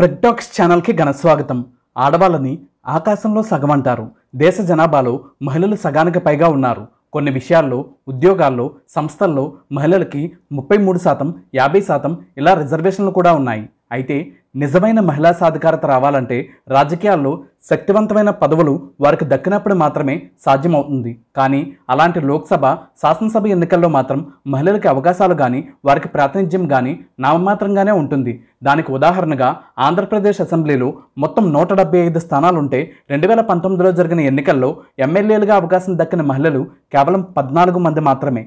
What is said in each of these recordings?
ప్రెడ్డాక్స్ ఛానల్కి ఘనస్వాగతం ఆడవాళ్ళని ఆకాశంలో సగం అంటారు దేశ జనాభాలో మహిళలు సగానికి పైగా ఉన్నారు కొన్ని విషయాల్లో ఉద్యోగాల్లో సంస్థల్లో మహిళలకి ముప్పై మూడు శాతం యాభై శాతం ఇలా రిజర్వేషన్లు కూడా ఉన్నాయి అయితే నిజమైన మహిళా సాధికారత రావాలంటే రాజకీయాల్లో శక్తివంతమైన పదవులు వారికి దక్కినప్పుడు మాత్రమే సాధ్యమవుతుంది కానీ అలాంటి లోక్సభ శాసనసభ ఎన్నికల్లో మాత్రం మహిళలకి అవకాశాలు కానీ వారికి ప్రాతినిధ్యం కానీ నామమాత్రంగానే ఉంటుంది దానికి ఉదాహరణగా ఆంధ్రప్రదేశ్ అసెంబ్లీలో మొత్తం నూట డెబ్బై ఐదు స్థానాలుంటే రెండు వేల పంతొమ్మిదిలో జరిగిన ఎన్నికల్లో ఎమ్మెల్యేలుగా అవకాశం దక్కిన మహిళలు కేవలం పద్నాలుగు మంది మాత్రమే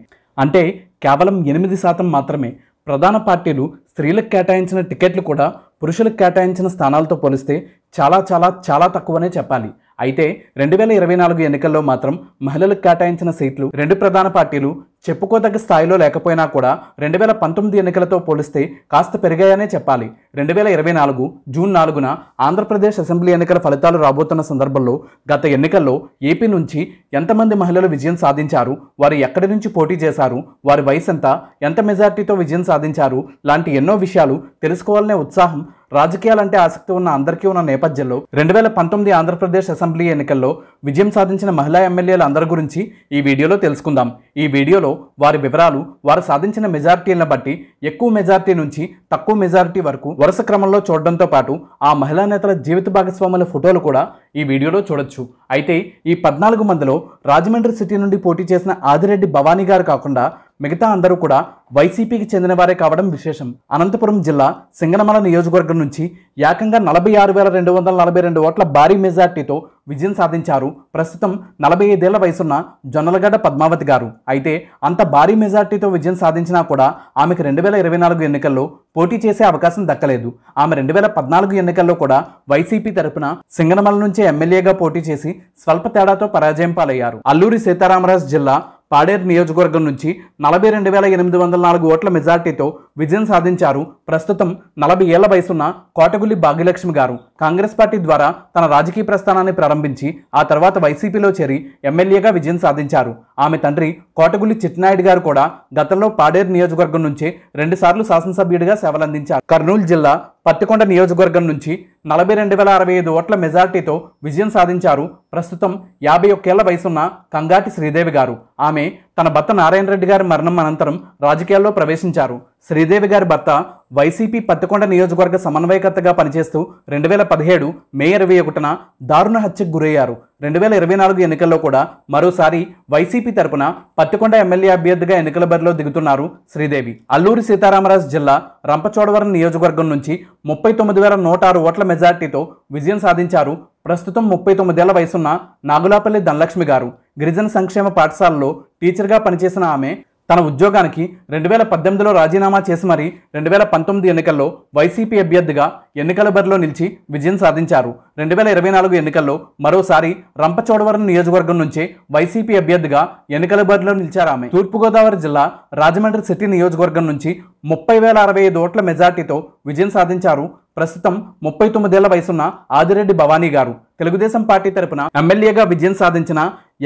అంటే కేవలం ఎనిమిది శాతం మాత్రమే ప్రధాన పార్టీలు స్త్రీలకు కేటాయించిన టికెట్లు కూడా పురుషులకు కేటాయించిన స్థానాలతో పోలిస్తే చాలా చాలా చాలా తక్కువనే చెప్పాలి అయితే రెండు వేల ఇరవై నాలుగు ఎన్నికల్లో మాత్రం మహిళలకు కేటాయించిన సీట్లు రెండు ప్రధాన పార్టీలు చెప్పుకోదగ్గ స్థాయిలో లేకపోయినా కూడా రెండు వేల పంతొమ్మిది ఎన్నికలతో పోలిస్తే కాస్త పెరిగాయనే చెప్పాలి రెండు వేల ఇరవై నాలుగు జూన్ నాలుగున ఆంధ్రప్రదేశ్ అసెంబ్లీ ఎన్నికల ఫలితాలు రాబోతున్న సందర్భంలో గత ఎన్నికల్లో ఏపీ నుంచి ఎంతమంది మహిళలు విజయం సాధించారు వారు ఎక్కడి నుంచి పోటీ చేశారు వారి వయసు ఎంత ఎంత మెజార్టీతో విజయం సాధించారు లాంటి ఎన్నో విషయాలు తెలుసుకోవాలనే ఉత్సాహం రాజకీయాలంటే ఆసక్తి ఉన్న అందరికీ ఉన్న నేపథ్యంలో రెండు వేల పంతొమ్మిది ఆంధ్రప్రదేశ్ అసెంబ్లీ ఎన్నికల్లో విజయం సాధించిన మహిళా ఎమ్మెల్యేల అందరి గురించి ఈ వీడియోలో తెలుసుకుందాం ఈ వీడియోలో ఎన్నికల్లో వారి వివరాలు వారు సాధించిన మెజార్టీలను బట్టి ఎక్కువ మెజార్టీ నుంచి తక్కువ మెజార్టీ వరకు వరుస క్రమంలో చూడడంతో పాటు ఆ మహిళా నేతల జీవిత భాగస్వాముల ఫోటోలు కూడా ఈ వీడియోలో చూడొచ్చు అయితే ఈ పద్నాలుగు మందిలో రాజమండ్రి సిటీ నుండి పోటీ చేసిన ఆదిరెడ్డి భవానీ గారు కాకుండా మిగతా అందరూ కూడా వైసీపీకి చెందిన వారే కావడం విశేషం అనంతపురం జిల్లా సింగనమల నియోజకవర్గం నుంచి ఏకంగా నలభై ఆరు వేల రెండు వందల నలభై రెండు ఓట్ల భారీ మెజార్టీతో విజయం సాధించారు ప్రస్తుతం నలభై ఐదేళ్ల వయసున్న జొన్నలగడ్డ పద్మావతి గారు అయితే అంత భారీ మెజార్టీతో విజయం సాధించినా కూడా ఆమెకు రెండు వేల ఇరవై నాలుగు ఎన్నికల్లో పోటీ చేసే అవకాశం దక్కలేదు ఆమె రెండు వేల పద్నాలుగు ఎన్నికల్లో కూడా వైసీపీ తరపున సింగనమల నుంచే ఎమ్మెల్యేగా పోటీ చేసి స్వల్ప తేడాతో పరాజయం పాలయ్యారు అల్లూరి సీతారామరాజు జిల్లా పాడేరు నియోజకవర్గం నుంచి నలభై రెండు వేల ఎనిమిది వందల నాలుగు ఓట్ల మెజార్టీతో విజయం సాధించారు ప్రస్తుతం నలభై ఏళ్ల వయసున్న కోటగుల్లి భాగ్యలక్ష్మి గారు కాంగ్రెస్ పార్టీ ద్వారా తన రాజకీయ ప్రస్థానాన్ని ప్రారంభించి ఆ తర్వాత వైసీపీలో చేరి ఎమ్మెల్యేగా విజయం సాధించారు ఆమె తండ్రి కోటగుల్లి చిట్నాయుడు గారు కూడా గతంలో పాడేరు నియోజకవర్గం నుంచే రెండుసార్లు శాసనసభ్యుడిగా సేవలందించారు కర్నూలు జిల్లా పత్తికొండ నియోజకవర్గం నుంచి నలభై రెండు వేల అరవై ఐదు ఓట్ల మెజార్టీతో విజయం సాధించారు ప్రస్తుతం యాభై ఒక్కేళ్ల వయసున్న కంగాటి శ్రీదేవి గారు ఆమె తన భర్త నారాయణ రెడ్డి గారి మరణం అనంతరం రాజకీయాల్లో ప్రవేశించారు శ్రీదేవి గారి భర్త వైసీపీ పత్తికొండ నియోజకవర్గ సమన్వయకర్తగా పనిచేస్తూ రెండు వేల పదిహేడు మే ఇరవై ఒకటిన దారుణ హత్యకు గురయ్యారు రెండు వేల ఇరవై నాలుగు ఎన్నికల్లో కూడా మరోసారి వైసీపీ తరపున పత్తికొండ ఎమ్మెల్యే అభ్యర్థిగా ఎన్నికల బరిలో దిగుతున్నారు శ్రీదేవి అల్లూరి సీతారామరాజు జిల్లా రంపచోడవరం నియోజకవర్గం నుంచి ముప్పై తొమ్మిది వేల నూట ఆరు ఓట్ల మెజార్టీతో విజయం సాధించారు ప్రస్తుతం ముప్పై తొమ్మిదేళ్ల వయసున్న నాగులాపల్లి ధనలక్ష్మి గారు గిరిజన సంక్షేమ పాఠశాలలో టీచర్గా పనిచేసిన ఆమె తన ఉద్యోగానికి రెండు వేల పద్దెనిమిదిలో రాజీనామా చేసి మరీ రెండు వేల పంతొమ్మిది ఎన్నికల్లో వైసీపీ అభ్యర్థిగా ఎన్నికల బరిలో నిలిచి విజయం సాధించారు రెండు వేల ఇరవై నాలుగు ఎన్నికల్లో మరోసారి రంపచోడవరం నియోజకవర్గం నుంచే వైసీపీ అభ్యర్థిగా ఎన్నికల బరిలో నిలిచారు ఆమె తూర్పుగోదావరి జిల్లా రాజమండ్రి సిటీ నియోజకవర్గం నుంచి ముప్పై వేల అరవై ఐదు ఓట్ల మెజార్టీతో విజయం సాధించారు ప్రస్తుతం ముప్పై తొమ్మిదేళ్ల వయసున్న ఆదిరెడ్డి భవానీ గారు తెలుగుదేశం పార్టీ తరపున ఎమ్మెల్యేగా విజయం సాధించిన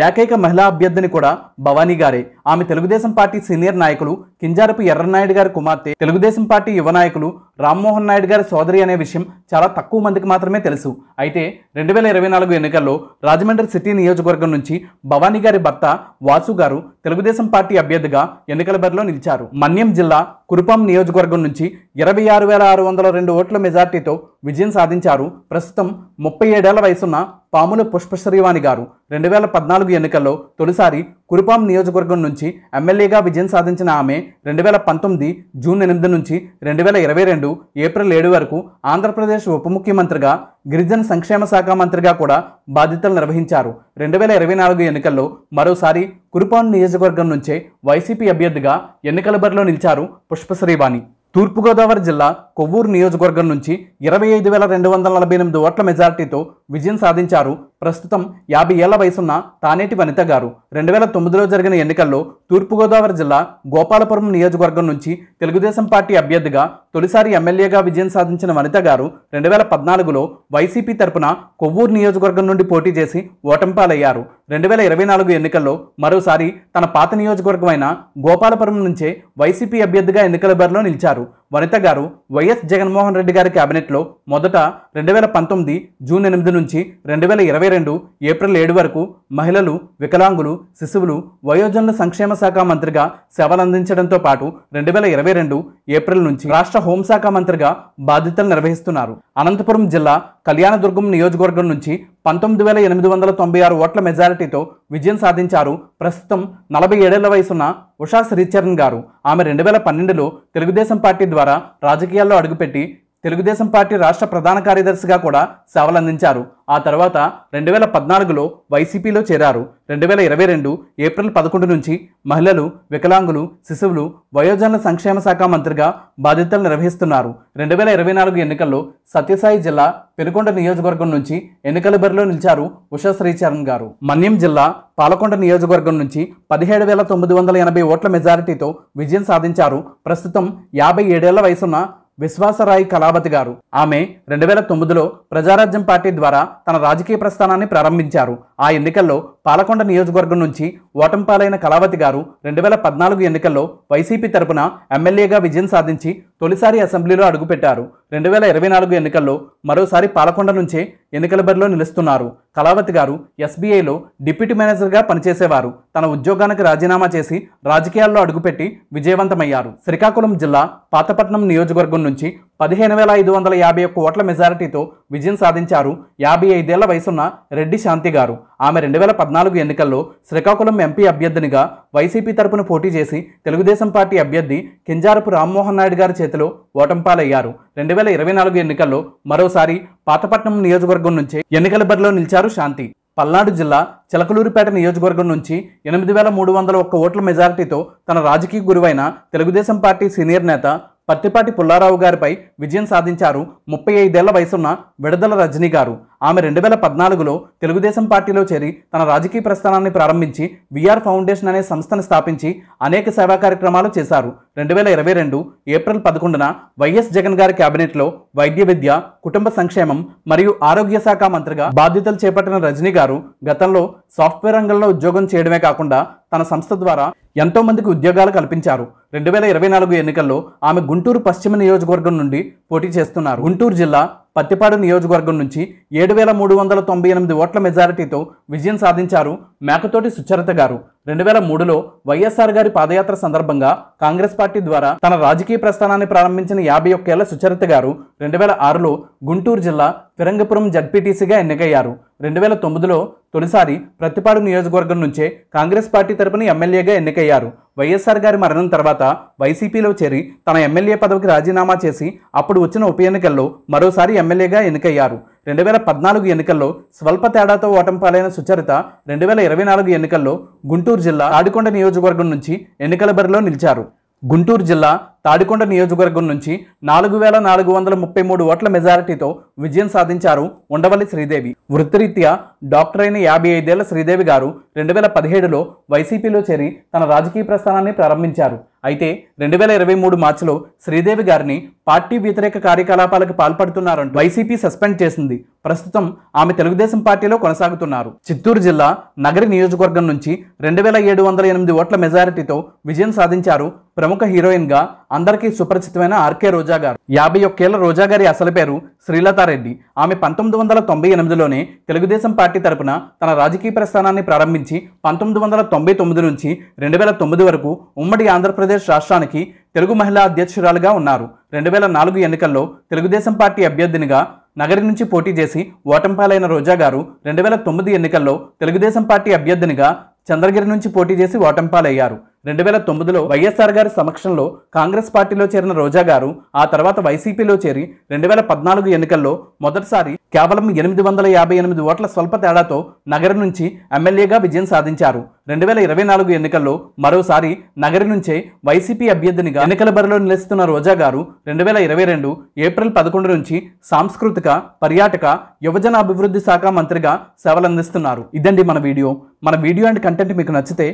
ఏకైక మహిళా అభ్యర్థిని కూడా భవానీ గారే ఆమె తెలుగుదేశం పార్టీ సీనియర్ నాయకులు కింజారపు ఎర్రనాయుడు గారి కుమార్తె తెలుగుదేశం పార్టీ యువ నాయకులు రామ్మోహన్ నాయుడు గారి సోదరి అనే విషయం చాలా తక్కువ మందికి మాత్రమే తెలుసు అయితే రెండు వేల ఇరవై నాలుగు ఎన్నికల్లో రాజమండ్రి సిటీ నియోజకవర్గం నుంచి భవానీ గారి భర్త వాసు గారు తెలుగుదేశం పార్టీ అభ్యర్థిగా ఎన్నికల బరిలో నిలిచారు మన్యం జిల్లా కురుపాం నియోజకవర్గం నుంచి ఇరవై ఆరు వేల ఆరు వందల రెండు ఓట్ల మెజార్టీతో విజయం సాధించారు ప్రస్తుతం ముప్పై ఏడేళ్ల వయసున్న పాముల పుష్పశ్రీవాణి గారు రెండు వేల పద్నాలుగు ఎన్నికల్లో తొలిసారి కురుపాం నియోజకవర్గం నుంచి ఎమ్మెల్యేగా విజయం సాధించిన ఆమె రెండు వేల పంతొమ్మిది జూన్ ఎనిమిది నుంచి రెండు వేల ఇరవై రెండు ఏప్రిల్ ఏడు వరకు ఆంధ్రప్రదేశ్ ఉప ముఖ్యమంత్రిగా గిరిజన సంక్షేమ శాఖ మంత్రిగా కూడా బాధ్యతలు నిర్వహించారు రెండు వేల ఇరవై నాలుగు ఎన్నికల్లో మరోసారి కురుపాం నియోజకవర్గం నుంచే వైసీపీ అభ్యర్థిగా ఎన్నికల బరిలో నిలిచారు పుష్పశ్రీవాణి తూర్పుగోదావరి జిల్లా కొవ్వూరు నియోజకవర్గం నుంచి ఇరవై ఐదు వేల రెండు వందల నలభై ఎనిమిది ఓట్ల మెజార్టీతో విజయం సాధించారు ప్రస్తుతం యాభై ఏళ్ల వయసున్న తానేటి వనిత గారు రెండు వేల తొమ్మిదిలో జరిగిన ఎన్నికల్లో తూర్పుగోదావరి జిల్లా గోపాలపురం నియోజకవర్గం నుంచి తెలుగుదేశం పార్టీ అభ్యర్థిగా తొలిసారి ఎమ్మెల్యేగా విజయం సాధించిన వనిత గారు రెండు వేల పద్నాలుగులో వైసీపీ తరపున కొవ్వూరు నియోజకవర్గం నుండి పోటీ చేసి ఓటంపాలయ్యారు రెండు వేల ఇరవై నాలుగు ఎన్నికల్లో మరోసారి తన పాత నియోజకవర్గమైన గోపాలపురం నుంచే వైసీపీ అభ్యర్థిగా ఎన్నికల బరిలో నిలిచారు వనిత గారు వైఎస్ జగన్మోహన్ రెడ్డి గారి క్యాబినెట్లో మొదట రెండు వేల పంతొమ్మిది జూన్ ఎనిమిది నుంచి రెండు వేల ఇరవై రెండు ఏప్రిల్ ఏడు వరకు మహిళలు వికలాంగులు శిశువులు వయోజనుల సంక్షేమ శాఖ మంత్రిగా సేవలందించడంతో పాటు రెండు వేల ఇరవై రెండు ఏప్రిల్ నుంచి రాష్ట్ర హోంశాఖ మంత్రిగా బాధ్యతలు నిర్వహిస్తున్నారు అనంతపురం జిల్లా కళ్యాణదుర్గం నియోజకవర్గం నుంచి పంతొమ్మిది వేల ఎనిమిది వందల తొంభై ఆరు ఓట్ల మెజారిటీతో విజయం సాధించారు ప్రస్తుతం నలభై ఏడేళ్ల వయసున్న ఉషా శ్రీచరణ్ గారు ఆమె రెండు వేల పన్నెండులో తెలుగుదేశం పార్టీ ద్వారా రాజకీయాల్లో అడుగుపెట్టి తెలుగుదేశం పార్టీ రాష్ట్ర ప్రధాన కార్యదర్శిగా కూడా సేవలందించారు ఆ తర్వాత రెండు వేల పద్నాలుగులో వైసీపీలో చేరారు రెండు వేల ఇరవై రెండు ఏప్రిల్ పదకొండు నుంచి మహిళలు వికలాంగులు శిశువులు వయోజనుల సంక్షేమ శాఖ మంత్రిగా బాధ్యతలు నిర్వహిస్తున్నారు రెండు వేల ఇరవై నాలుగు ఎన్నికల్లో సత్యసాయి జిల్లా పెనుకొండ నియోజకవర్గం నుంచి ఎన్నికల బరిలో నిలిచారు ఉషా శ్రీచరణ్ గారు మన్యం జిల్లా పాలకొండ నియోజకవర్గం నుంచి పదిహేడు వేల తొమ్మిది వందల ఎనభై ఓట్ల మెజారిటీతో విజయం సాధించారు ప్రస్తుతం యాభై ఏడేళ్ల వయసున్న విశ్వాసరాయ్ కళావతి గారు ఆమె రెండు వేల తొమ్మిదిలో ప్రజారాజ్యం పార్టీ ద్వారా తన రాజకీయ ప్రస్థానాన్ని ప్రారంభించారు ఆ ఎన్నికల్లో పాలకొండ నియోజకవర్గం నుంచి ఓటంపాలైన కళావతి గారు రెండు వేల పద్నాలుగు ఎన్నికల్లో వైసీపీ తరపున ఎమ్మెల్యేగా విజయం సాధించి తొలిసారి అసెంబ్లీలో అడుగుపెట్టారు రెండు వేల ఇరవై నాలుగు ఎన్నికల్లో మరోసారి పాలకొండ నుంచే ఎన్నికల బరిలో నిలుస్తున్నారు కళావతి గారు ఎస్బీఐలో డిప్యూటీ మేనేజర్గా పనిచేసేవారు తన ఉద్యోగానికి రాజీనామా చేసి రాజకీయాల్లో అడుగుపెట్టి విజయవంతమయ్యారు శ్రీకాకుళం జిల్లా పాతపట్నం నియోజకవర్గం నుంచి పదిహేను వేల ఐదు వందల యాభై ఒక్క ఓట్ల మెజారిటీతో విజయం సాధించారు యాభై ఐదేళ్ల వయసున్న రెడ్డి శాంతి గారు ఆమె రెండు వేల పద్నాలుగు ఎన్నికల్లో శ్రీకాకుళం ఎంపీ అభ్యర్థినిగా వైసీపీ తరపున పోటీ చేసి తెలుగుదేశం పార్టీ అభ్యర్థి కింజారపు రామ్మోహన్ నాయుడు గారి చేతిలో ఓటంపాలయ్యారు రెండు వేల ఇరవై నాలుగు ఎన్నికల్లో మరోసారి పాతపట్నం నియోజకవర్గం నుంచే ఎన్నికల బరిలో నిలిచారు శాంతి పల్నాడు జిల్లా చిలకలూరిపేట నియోజకవర్గం నుంచి ఎనిమిది వేల మూడు వందల ఒక్క ఓట్ల మెజారిటీతో తన రాజకీయ గురువైన తెలుగుదేశం పార్టీ సీనియర్ నేత పత్తిపాటి పుల్లారావు గారిపై విజయం సాధించారు ముప్పై ఐదేళ్ల వయసున్న విడదల రజనీ గారు ఆమె రెండు వేల పద్నాలుగులో తెలుగుదేశం పార్టీలో చేరి తన రాజకీయ ప్రస్థానాన్ని ప్రారంభించి విఆర్ ఫౌండేషన్ అనే సంస్థను స్థాపించి అనేక సేవా కార్యక్రమాలు చేశారు రెండు వేల ఇరవై రెండు ఏప్రిల్ పదకొండున వైఎస్ జగన్ గారి కేబినెట్లో వైద్య విద్య కుటుంబ సంక్షేమం మరియు ఆరోగ్య శాఖ మంత్రిగా బాధ్యతలు చేపట్టిన రజనీ గారు గతంలో సాఫ్ట్వేర్ రంగంలో ఉద్యోగం చేయడమే కాకుండా తన సంస్థ ద్వారా ఎంతో మందికి ఉద్యోగాలు కల్పించారు రెండు వేల ఇరవై నాలుగు ఎన్నికల్లో ఆమె గుంటూరు పశ్చిమ నియోజకవర్గం నుండి పోటీ చేస్తున్నారు గుంటూరు జిల్లా పత్తిపాడు నియోజకవర్గం నుంచి ఏడు వేల మూడు వందల తొంభై ఎనిమిది ఓట్ల మెజారిటీతో విజయం సాధించారు మేకతోటి సుచరిత గారు రెండు వేల మూడులో వైఎస్ఆర్ గారి పాదయాత్ర సందర్భంగా కాంగ్రెస్ పార్టీ ద్వారా తన రాజకీయ ప్రస్థానాన్ని ప్రారంభించిన యాభై ఒక్కేళ్ల సుచరిత గారు రెండు వేల ఆరులో గుంటూరు జిల్లా ఫిరంగపురం జడ్పీటీసీగా ఎన్నికయ్యారు రెండు వేల తొమ్మిదిలో తొలిసారి ప్రతిపాడు నియోజకవర్గం నుంచే కాంగ్రెస్ పార్టీ తరపున ఎమ్మెల్యేగా ఎన్నికయ్యారు వైఎస్ఆర్ గారి మరణం తర్వాత వైసీపీలో చేరి తన ఎమ్మెల్యే పదవికి రాజీనామా చేసి అప్పుడు వచ్చిన ఉప ఎన్నికల్లో మరోసారి ఎమ్మెల్యేగా ఎన్నికయ్యారు రెండు వేల పద్నాలుగు ఎన్నికల్లో స్వల్ప తేడాతో ఓటం పాలైన సుచరిత రెండు వేల ఇరవై నాలుగు ఎన్నికల్లో గుంటూరు జిల్లా ఆడికొండ నియోజకవర్గం నుంచి ఎన్నికల బరిలో నిలిచారు గుంటూరు జిల్లా తాడికొండ నియోజకవర్గం నుంచి నాలుగు వేల నాలుగు వందల ముప్పై మూడు ఓట్ల మెజారిటీతో విజయం సాధించారు ఉండవల్లి శ్రీదేవి వృత్తిరీత్యా డాక్టర్ అయిన యాభై ఐదేళ్ల శ్రీదేవి గారు రెండు వేల పదిహేడులో వైసీపీలో చేరి తన రాజకీయ ప్రస్థానాన్ని ప్రారంభించారు అయితే రెండు వేల ఇరవై మూడు మార్చిలో శ్రీదేవి గారిని పార్టీ వ్యతిరేక కార్యకలాపాలకు పాల్పడుతున్నారంటూ వైసీపీ సస్పెండ్ చేసింది ప్రస్తుతం ఆమె తెలుగుదేశం పార్టీలో కొనసాగుతున్నారు చిత్తూరు జిల్లా నగరి నియోజకవర్గం నుంచి రెండు వేల ఏడు వందల ఎనిమిది ఓట్ల మెజారిటీతో విజయం సాధించారు ప్రముఖ హీరోయిన్గా అందరికీ సుపరిచితమైన ఆర్కే రోజా గారు యాభై ఒక్కేళ్ల రోజా గారి అసలు పేరు శ్రీలతారెడ్డి ఆమె పంతొమ్మిది వందల తొంభై ఎనిమిదిలోనే తెలుగుదేశం పార్టీ తరపున తన రాజకీయ ప్రస్థానాన్ని ప్రారంభించి పంతొమ్మిది వందల తొంభై తొమ్మిది నుంచి రెండు వేల తొమ్మిది వరకు ఉమ్మడి ఆంధ్రప్రదేశ్ రాష్ట్రానికి తెలుగు మహిళా అధ్యక్షురాలుగా ఉన్నారు రెండు వేల నాలుగు ఎన్నికల్లో తెలుగుదేశం పార్టీ అభ్యర్థినిగా నగరి నుంచి పోటీ చేసి ఓటంపాలైన రోజా గారు రెండు వేల తొమ్మిది ఎన్నికల్లో తెలుగుదేశం పార్టీ అభ్యర్థినిగా చంద్రగిరి నుంచి పోటీ చేసి ఓటంపాలయ్యారు రెండు వేల తొమ్మిదిలో వైఎస్ఆర్ గారి సమక్షంలో కాంగ్రెస్ పార్టీలో చేరిన రోజా గారు ఆ తర్వాత వైసీపీలో చేరి రెండు వేల పద్నాలుగు ఎన్నికల్లో మొదటిసారి కేవలం ఎనిమిది వందల యాభై ఎనిమిది ఓట్ల స్వల్ప తేడాతో నగరం నుంచి ఎమ్మెల్యేగా విజయం సాధించారు రెండు వేల ఇరవై నాలుగు ఎన్నికల్లో మరోసారి నగరి నుంచే వైసీపీ అభ్యర్థినిగా ఎన్నికల బరిలో నిలుస్తున్న రోజా గారు రెండు వేల ఇరవై రెండు ఏప్రిల్ పదకొండు నుంచి సాంస్కృతిక పర్యాటక యువజన అభివృద్ధి శాఖ మంత్రిగా సేవలందిస్తున్నారు ఇదండి మన వీడియో మన వీడియో అండ్ కంటెంట్ మీకు నచ్చితే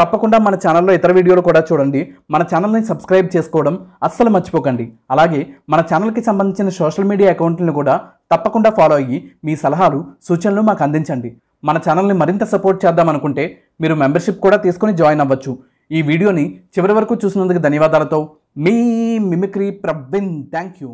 తప్పకుండా మన ఛానల్లో ఇతర వీడియోలు కూడా చూడండి మన ఛానల్ని సబ్స్క్రైబ్ చేసుకోవడం అస్సలు మర్చిపోకండి అలాగే మన ఛానల్కి సంబంధించిన సోషల్ మీడియా అకౌంట్లను కూడా తప్పకుండా ఫాలో అయ్యి మీ సలహాలు సూచనలు మాకు అందించండి మన ఛానల్ని మరింత సపోర్ట్ చేద్దాం అనుకుంటే మీరు మెంబర్షిప్ కూడా తీసుకొని జాయిన్ అవ్వచ్చు ఈ వీడియోని చివరి వరకు చూసినందుకు ధన్యవాదాలతో మీ మిమిక్రీ ప్రబ్బిన్ థ్యాంక్ యూ